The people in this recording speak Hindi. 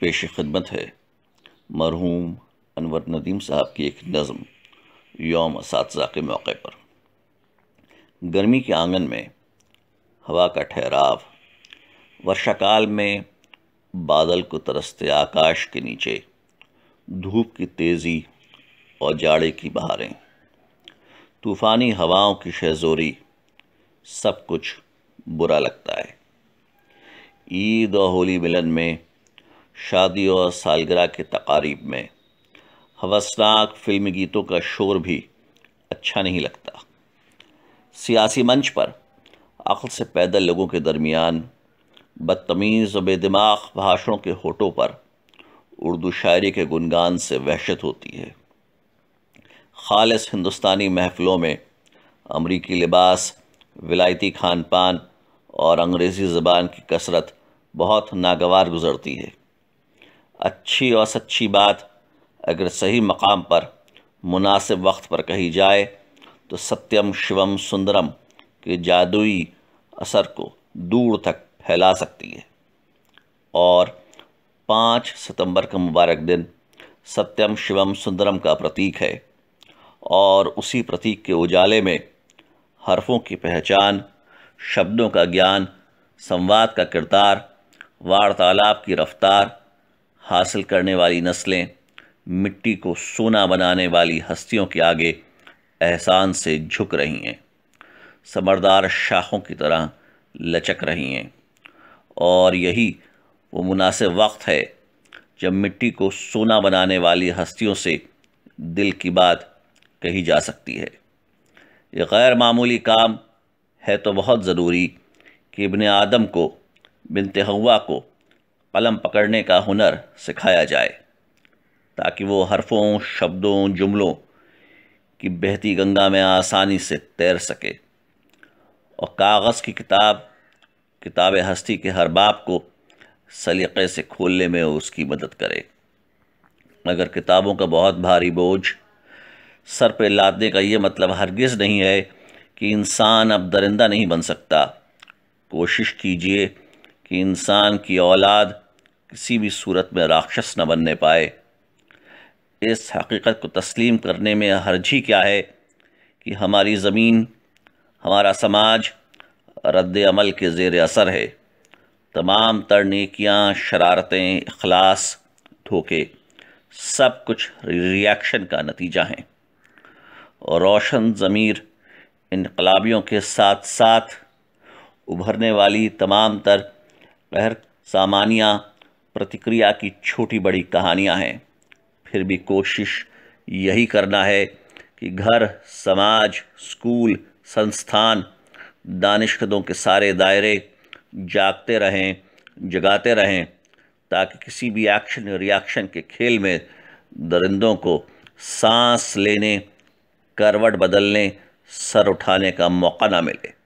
पेश खदमत है मरहूम अनवर नदीम साहब की एक नज़म योम इस के मौके पर गर्मी के आंगन में हवा का ठहराव वर्षाकाल में बादल को तरसते आकाश के नीचे धूप की तेज़ी और जाड़े की बहारें तूफ़ानी हवाओं की शहजोरी सब कुछ बुरा लगता है ईद और होली मिलन में शादी और सालगरह के तकारीब में हवसनाक फिल्म गीतों का शोर भी अच्छा नहीं लगता सियासी मंच पर अक्ल से पैदल लोगों के दरमियान बदतमीज़ और बेदिमाग भाषणों के होठों पर उर्दू शायरी के गुनगान से वहशत होती है खालस हिंदुस्तानी महफ़लों में अमरीकी लिबास विलायती खान पान और अंग्रेज़ी ज़बान की कसरत बहुत नागवार गुज़रती है अच्छी और सच्ची बात अगर सही मकाम पर मुनासिब वक्त पर कही जाए तो सत्यम शिवम सुंदरम के जादुई असर को दूर तक फैला सकती है और पाँच सितंबर का मुबारक दिन सत्यम शिवम सुंदरम का प्रतीक है और उसी प्रतीक के उजाले में हरफों की पहचान शब्दों का ज्ञान संवाद का किरदार वार्तालाप की रफ्तार हासिल करने वाली नस्लें मिट्टी को सोना बनाने वाली हस्तियों के आगे एहसान से झुक रही हैं समरदार शाखों की तरह लचक रही हैं और यही वो मुनासिब वक्त है जब मिट्टी को सोना बनाने वाली हस्तियों से दिल की बात कही जा सकती है ये गैर मामूली काम है तो बहुत ज़रूरी कि इबन आदम को बिनत हवा को कलम पकड़ने का हुनर सिखाया जाए ताकि वो हरफों शब्दों जुमलों की बहती गंगा में आसानी से तैर सके और कागज़ की किताब किताब हस्ती के हर बाप को सलीक़े से खोलने में उसकी मदद करे अगर किताबों का बहुत भारी बोझ सर पर लादने का ये मतलब हरगिज़ नहीं है कि इंसान अब दरिंदा नहीं बन सकता कोशिश कीजिए कि इंसान की औलाद किसी भी सूरत में राक्षस न बनने पाए इस हकीकत को तस्लीम करने में हर्जी क्या है कि हमारी ज़मीन हमारा समाज रद्द अमल के ज़ेर असर है तमाम तर नकियाँ शरारतें अखलास धोखे सब कुछ रिएक्शन का नतीजा हैं और रोशन ज़मीर इनकलाबियों के साथ साथ उभरने वाली तमाम तर बहर सामान्य प्रतिक्रिया की छोटी बड़ी कहानियाँ हैं फिर भी कोशिश यही करना है कि घर समाज स्कूल संस्थान दानिशों के सारे दायरे जागते रहें जगाते रहें ताकि किसी भी एक्शन रिएक्शन के खेल में दरिंदों को सांस लेने करवट बदलने सर उठाने का मौका ना मिले